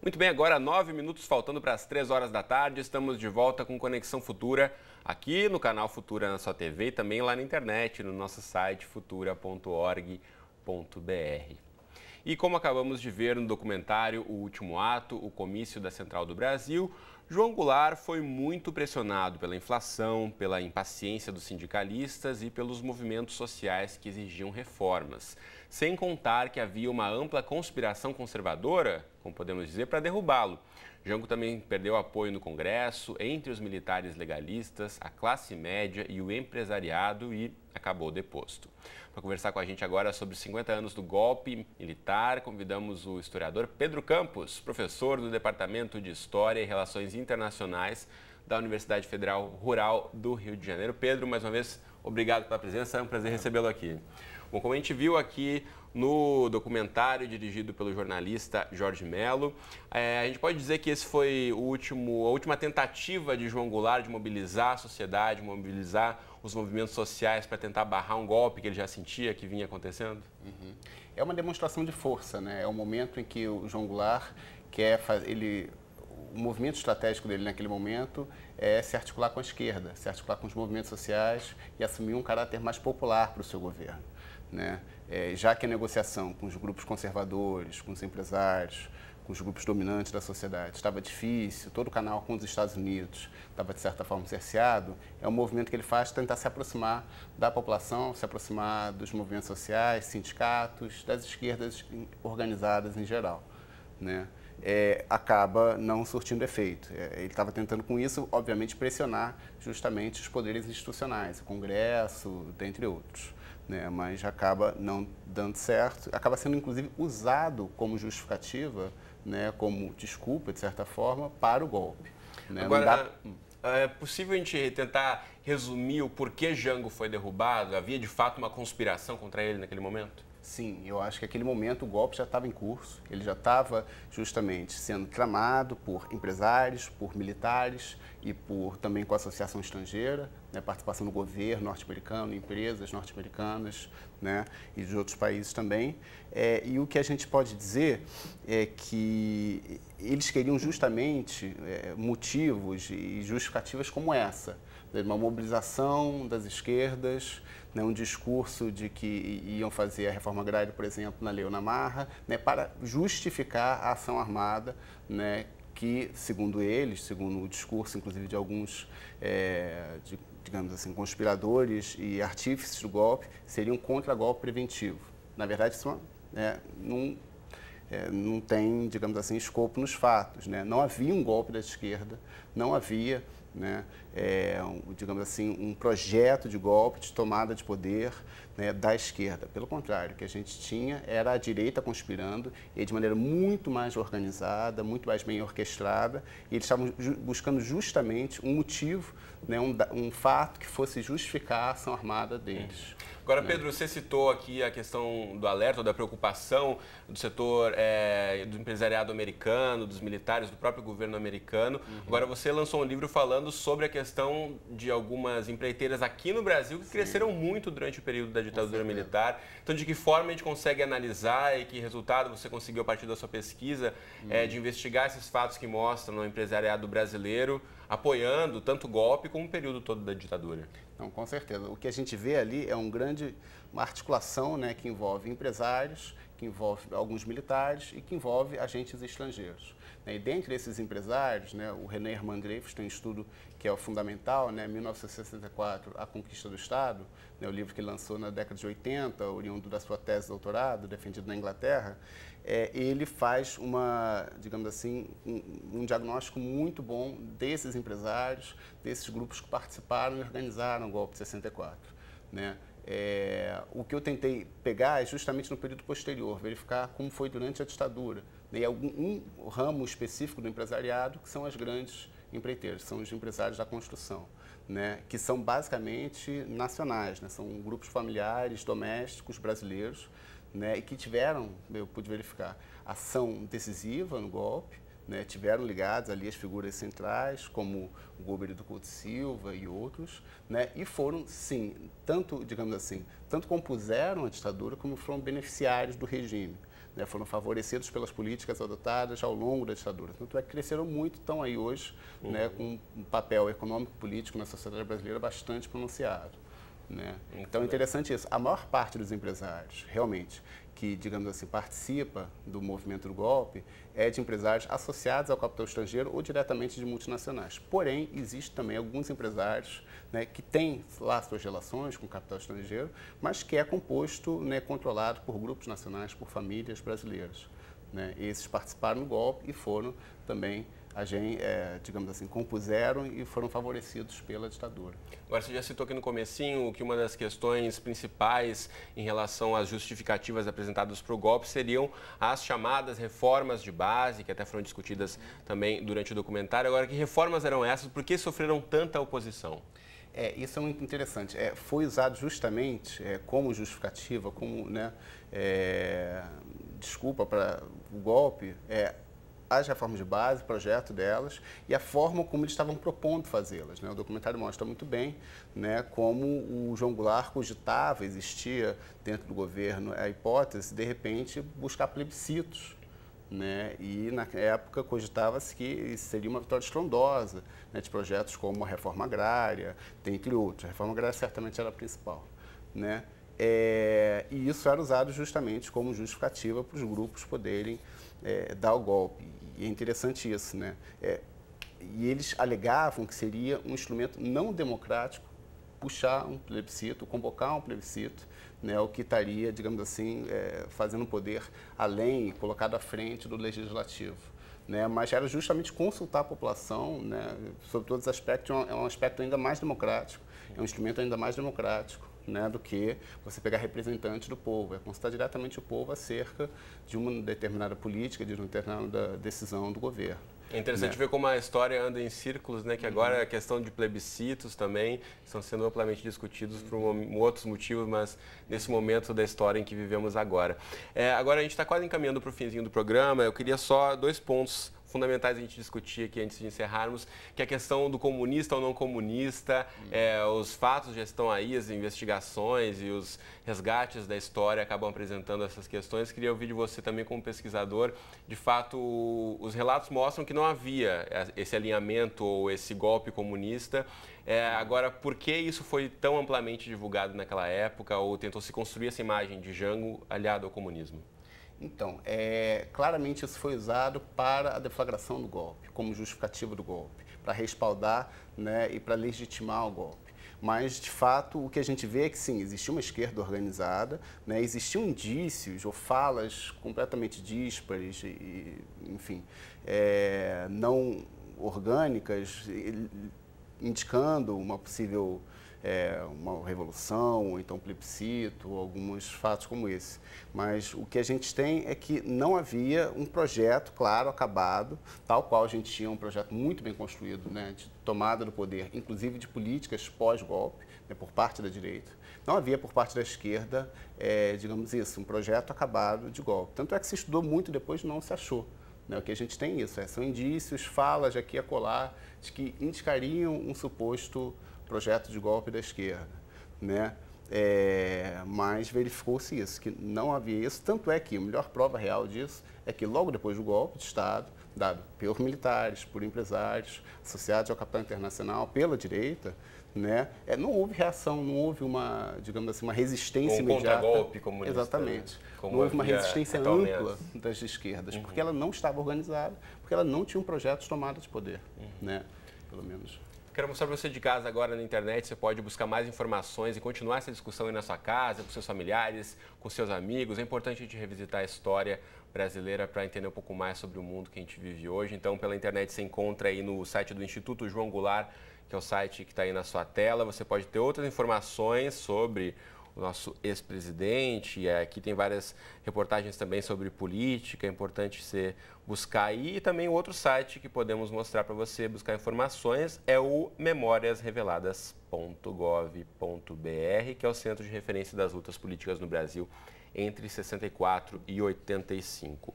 Muito bem, agora nove minutos faltando para as três horas da tarde, estamos de volta com Conexão Futura aqui no canal Futura na sua TV e também lá na internet, no nosso site futura.org.br. E como acabamos de ver no documentário O Último Ato, o comício da Central do Brasil, João Goulart foi muito pressionado pela inflação, pela impaciência dos sindicalistas e pelos movimentos sociais que exigiam reformas. Sem contar que havia uma ampla conspiração conservadora, como podemos dizer, para derrubá-lo. Jango também perdeu apoio no Congresso, entre os militares legalistas, a classe média e o empresariado e acabou deposto. Para conversar com a gente agora sobre 50 anos do golpe militar, convidamos o historiador Pedro Campos, professor do Departamento de História e Relações Internacionais da Universidade Federal Rural do Rio de Janeiro. Pedro, mais uma vez, obrigado pela presença, é um prazer recebê-lo aqui. Bom, como a gente viu aqui no documentário dirigido pelo jornalista Jorge Melo, é, a gente pode dizer que esse foi o último, a última tentativa de João Goulart de mobilizar a sociedade, mobilizar os movimentos sociais para tentar barrar um golpe que ele já sentia que vinha acontecendo? Uhum. É uma demonstração de força, né? É o um momento em que o João Goulart quer fazer, ele o movimento estratégico dele naquele momento é se articular com a esquerda, se articular com os movimentos sociais e assumir um caráter mais popular para o seu governo. Né? É, já que a negociação com os grupos conservadores, com os empresários, com os grupos dominantes da sociedade. Estava difícil, todo o canal com os Estados Unidos estava, de certa forma, cerceado. É um movimento que ele faz tentar se aproximar da população, se aproximar dos movimentos sociais, sindicatos, das esquerdas organizadas em geral. Né? É, acaba não surtindo efeito. É, ele estava tentando, com isso, obviamente, pressionar justamente os poderes institucionais, o Congresso, dentre outros né? mas acaba não dando certo, acaba sendo inclusive usado como justificativa, né? como desculpa, de certa forma, para o golpe. Né? Agora, dá... É, é possível a gente tentar resumir o porquê Jango foi derrubado? Havia de fato uma conspiração contra ele naquele momento? Sim, eu acho que naquele momento o golpe já estava em curso, ele já estava justamente sendo tramado por empresários, por militares e por também com a associação estrangeira, né, participação do governo norte-americano, empresas norte-americanas né, e de outros países também. É, e o que a gente pode dizer é que eles queriam justamente é, motivos e justificativas como essa, né, uma mobilização das esquerdas né, um discurso de que iam fazer a reforma agrária, por exemplo, na Leonamarra, né, para justificar a ação armada, né, que, segundo eles, segundo o discurso, inclusive, de alguns, é, de, digamos assim, conspiradores e artífices do golpe, seria um contra-golpe preventivo. Na verdade, isso é, não, é, eh, não tem, digamos assim, escopo nos fatos. Né? Não havia um golpe da esquerda, não havia né? É, um, digamos assim, um projeto de golpe, de tomada de poder, né, da esquerda. Pelo contrário, o que a gente tinha era a direita conspirando e de maneira muito mais organizada, muito mais bem orquestrada. E eles estavam ju buscando justamente um motivo, né, um, um, fato que fosse justificar a ação armada deles. É. Agora, né? Pedro, você citou aqui a questão do alerta, da preocupação do setor é, do empresariado americano, dos militares, do próprio governo americano. Uhum. Agora, você lançou um livro falando sobre a questão de algumas empreiteiras aqui no Brasil que Sim. cresceram muito durante o período da ditadura militar. Então, de que forma a gente consegue analisar e que resultado você conseguiu a partir da sua pesquisa hum. é, de uhum. investigar esses fatos que mostram o empresariado brasileiro apoiando tanto o golpe como o período todo da ditadura? Não, com certeza. O que a gente vê ali é um grande, uma articulação né, que envolve empresários, que envolve alguns militares e que envolve agentes estrangeiros. Né? E dentre esses empresários, né, o René Hermann Dreyfus tem um estudo que é o fundamental, né, 1964, A Conquista do Estado, né, o livro que lançou na década de 80, oriundo da sua tese de doutorado, defendido na Inglaterra, é, ele faz uma, digamos assim, um, um diagnóstico muito bom desses empresários, desses grupos que participaram e organizaram o golpe de 64. Né? É, o que eu tentei pegar é justamente no período posterior, verificar como foi durante a ditadura. Né? E algum um ramo específico do empresariado, que são as grandes empreiteiras, são os empresários da construção, né? que são basicamente nacionais, né? são grupos familiares, domésticos, brasileiros, né? e que tiveram, eu pude verificar, ação decisiva no golpe, né, tiveram ligados ali as figuras centrais, como o Gober do Couto Silva e outros, né, e foram, sim, tanto, digamos assim, tanto compuseram a ditadura como foram beneficiários do regime. Né, foram favorecidos pelas políticas adotadas ao longo da ditadura. Tanto é que cresceram muito, estão aí hoje né, uhum. né, com um papel econômico-político na sociedade brasileira bastante pronunciado. Né? Então é interessante isso. A maior parte dos empresários, realmente, que, digamos assim, participa do movimento do golpe, é de empresários associados ao capital estrangeiro ou diretamente de multinacionais. Porém, existe também alguns empresários né, que têm lá suas relações com o capital estrangeiro, mas que é composto, né, controlado por grupos nacionais, por famílias brasileiras. Né? Esses participaram do golpe e foram também a gente, é, digamos assim, compuseram e foram favorecidos pela ditadura. Agora, você já citou aqui no comecinho que uma das questões principais em relação às justificativas apresentadas para o golpe seriam as chamadas reformas de base, que até foram discutidas também durante o documentário. Agora, que reformas eram essas? Por que sofreram tanta oposição? É, isso é muito interessante. É, foi usado justamente é, como justificativa, como né, é, desculpa para o golpe, é, as reformas de base, o projeto delas e a forma como eles estavam propondo fazê-las. Né? O documentário mostra muito bem né, como o João Goulart cogitava, existia dentro do governo a hipótese, de repente, buscar plebiscitos. Né? E na época cogitava-se que seria uma vitória estrondosa né, de projetos como a reforma agrária, dentre outros. A reforma agrária certamente era a principal. Né? É, e isso era usado justamente como justificativa para os grupos poderem é, dar o golpe. E é interessante isso, né? É, e eles alegavam que seria um instrumento não democrático puxar um plebiscito, convocar um plebiscito, né, o que estaria, digamos assim, é, fazendo poder além, colocado à frente do legislativo. Né, mas era justamente consultar a população né, sobre todos os aspectos, é um é aspecto ainda mais democrático, é um instrumento ainda mais democrático né, do que você pegar representante do povo, é consultar diretamente o povo acerca de uma determinada política, de uma determinada decisão do governo. É interessante né? ver como a história anda em círculos, né? Que uhum. agora uhum. a questão de plebiscitos também estão sendo amplamente discutidos por um, uhum. outros motivos, mas nesse momento da história em que vivemos agora. É, agora a gente está quase encaminhando para o finzinho do programa. Eu queria só dois pontos fundamentais a gente discutir aqui antes de encerrarmos, que é a questão do comunista ou não comunista, hum. é, os fatos já estão aí, as investigações e os resgates da história acabam apresentando essas questões. Queria ouvir de você também como pesquisador. De fato, os relatos mostram que não havia é, esse alinhamento ou esse golpe comunista. É, agora, por que isso foi tão amplamente divulgado naquela época ou tentou se construir essa imagem de Jango aliado ao comunismo? Então, é, claramente isso foi usado para a deflagração do golpe, como justificativo do golpe, para respaldar né, e para legitimar o golpe. Mas, de fato, o que a gente vê é que sim, existiu uma esquerda organizada, né, existiam indícios ou falas completamente díspares, e, enfim, é, não orgânicas, indicando uma possível é, uma revolução, ou então plebiscito, alguns fatos como esse. Mas o que a gente tem é que não havia um projeto, claro, acabado, tal qual a gente tinha um projeto muito bem construído, né, de tomada do poder, inclusive de políticas pós-golpe, né, por parte da direita. Não havia por parte da esquerda, é, digamos isso, um projeto acabado de golpe. Tanto é que se estudou muito depois não se achou. Né? O que a gente tem é isso, é, são indícios, falas aqui a colar de que indicariam um suposto projeto de golpe da esquerda, né? É, mas verificou-se isso, que não havia isso, tanto é que a melhor prova real disso é que logo depois do golpe de Estado, dado pelos militares, por empresários, associados ao capital internacional, pela direita, né? É, não houve reação, não houve uma, digamos assim, uma resistência um imediata. golpe comunista. Exatamente. Né? Como não houve uma resistência ampla das esquerdas, uhum. porque ela não estava organizada, porque ela não tinha um projeto de tomada de poder, uhum. né? Pelo menos. Quero mostrar para você de casa agora na internet. Você pode buscar mais informações e continuar essa discussão aí na sua casa, com seus familiares, com seus amigos. É importante a gente revisitar a história brasileira para entender um pouco mais sobre o mundo que a gente vive hoje. Então, pela internet você encontra aí no site do Instituto João Goulart, que é o site que está aí na sua tela. Você pode ter outras informações sobre o nosso ex-presidente. É, aqui tem várias reportagens também sobre política, é importante você buscar. aí. E também outro site que podemos mostrar para você buscar informações é o memóriasreveladas.gov.br, que é o Centro de Referência das Lutas Políticas no Brasil entre 64 e 85.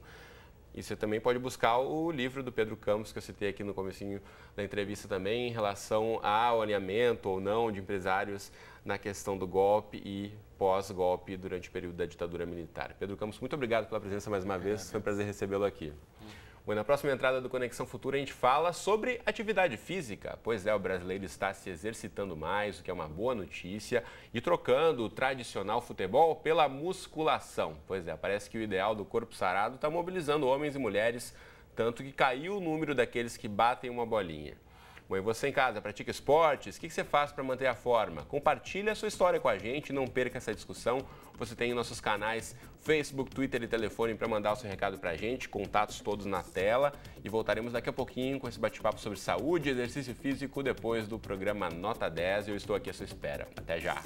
E você também pode buscar o livro do Pedro Campos, que eu citei aqui no comecinho da entrevista também, em relação ao alinhamento ou não de empresários na questão do golpe e pós-golpe durante o período da ditadura militar. Pedro Campos, muito obrigado pela presença mais uma vez. Foi um prazer recebê-lo aqui. Bom, na próxima entrada do Conexão Futura a gente fala sobre atividade física. Pois é, o brasileiro está se exercitando mais, o que é uma boa notícia, e trocando o tradicional futebol pela musculação. Pois é, parece que o ideal do corpo sarado está mobilizando homens e mulheres, tanto que caiu o número daqueles que batem uma bolinha. Bom, e você em casa, pratica esportes? O que, você faz para manter a forma? Compartilha a sua história com a gente, não perca essa discussão. Você tem nossos canais Facebook, Twitter e telefone para mandar o seu recado para a gente, contatos todos na tela. E voltaremos daqui a pouquinho com esse bate-papo sobre saúde e exercício físico depois do programa Nota 10. Eu estou aqui à sua espera. Até já!